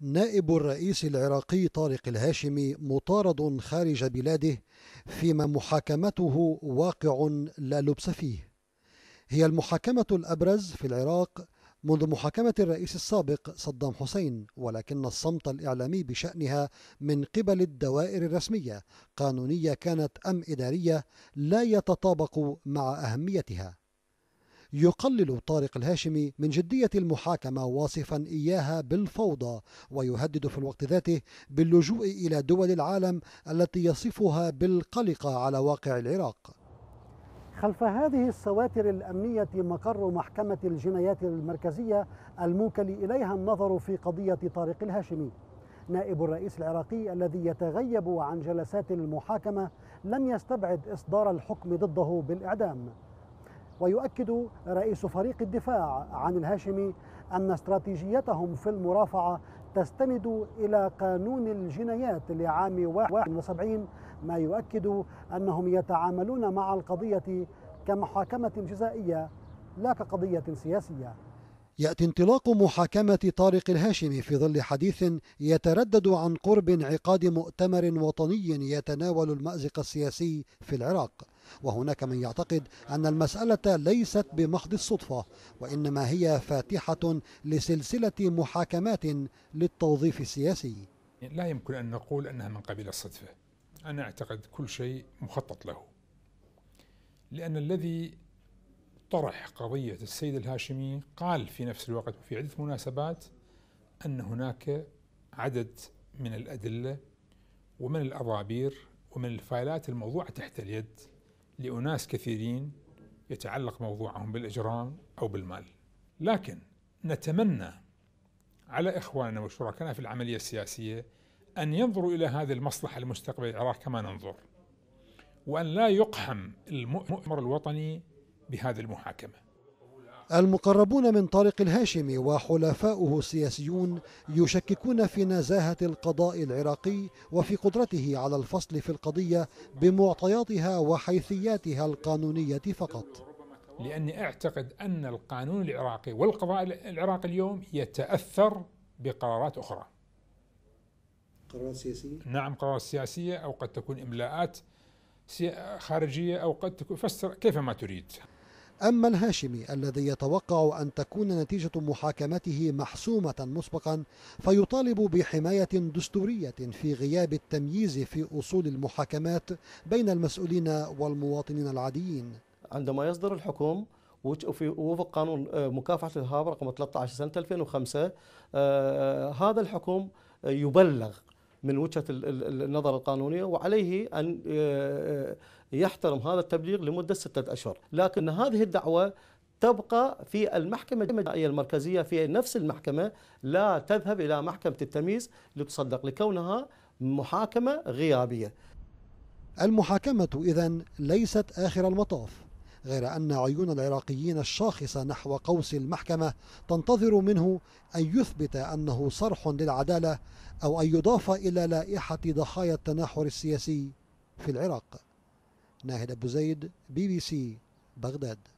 نائب الرئيس العراقي طارق الهاشمي مطارد خارج بلاده فيما محاكمته واقع لا لبس فيه هي المحاكمة الأبرز في العراق منذ محاكمة الرئيس السابق صدام حسين ولكن الصمت الإعلامي بشأنها من قبل الدوائر الرسمية قانونية كانت أم إدارية لا يتطابق مع أهميتها يقلل طارق الهاشمي من جدية المحاكمة واصفا إياها بالفوضى ويهدد في الوقت ذاته باللجوء إلى دول العالم التي يصفها بالقلقة على واقع العراق خلف هذه السواتر الأمنية مقر محكمة الجنايات المركزية الموكل إليها النظر في قضية طارق الهاشمي نائب الرئيس العراقي الذي يتغيب عن جلسات المحاكمة لم يستبعد إصدار الحكم ضده بالإعدام ويؤكد رئيس فريق الدفاع عن الهاشمي أن استراتيجيتهم في المرافعة تستند إلى قانون الجنايات لعام 71 ما يؤكد أنهم يتعاملون مع القضية كمحاكمة جزائية لا كقضية سياسية يأتي انطلاق محاكمة طارق الهاشمي في ظل حديث يتردد عن قرب انعقاد مؤتمر وطني يتناول المأزق السياسي في العراق وهناك من يعتقد أن المسألة ليست بمحض الصدفة وإنما هي فاتحة لسلسلة محاكمات للتوظيف السياسي لا يمكن أن نقول أنها من قبيل الصدفة أنا أعتقد كل شيء مخطط له لأن الذي طرح قضية السيد الهاشمي قال في نفس الوقت وفي عدة مناسبات أن هناك عدد من الأدلة ومن الأضابير ومن الفايلات الموضوعة تحت اليد لأناس كثيرين يتعلق موضوعهم بالإجرام أو بالمال لكن نتمنى على إخواننا وشركائنا في العملية السياسية أن ينظروا إلى هذه المصلحة المستقبل العراق كما ننظر وأن لا يقحم المؤمر الوطني بهذه المحاكمة المقربون من طارق الهاشمي وحلفاؤه السياسيون يشككون في نزاهة القضاء العراقي وفي قدرته على الفصل في القضية بمعطياتها وحيثياتها القانونية فقط لأني أعتقد أن القانون العراقي والقضاء العراقي اليوم يتأثر بقرارات أخرى قرارات سياسية؟ نعم قرارات سياسية أو قد تكون إملاءات خارجية أو قد تكون فسر كيفما تريد أما الهاشمي الذي يتوقع أن تكون نتيجة محاكمته محسومة مسبقا فيطالب بحماية دستورية في غياب التمييز في أصول المحاكمات بين المسؤولين والمواطنين العاديين عندما يصدر الحكم وفق قانون آه، مكافحة الإرهاب رقم 13 سنة 2005 آه، آه، هذا الحكم يبلغ من وجهه النظر القانونيه وعليه ان آه، آه، يحترم هذا التبليغ لمده سته اشهر، لكن هذه الدعوه تبقى في المحكمة الجنائية المركزية في نفس المحكمة لا تذهب إلى محكمة التمييز لتصدق لكونها محاكمة غيابية المحاكمة إذن ليست آخر المطاف غير أن عيون العراقيين الشاخصة نحو قوس المحكمة تنتظر منه أن يثبت أنه صرح للعدالة أو أن يضاف إلى لائحة ضحايا التناحر السياسي في العراق ناهد أبو زيد بي بي سي بغداد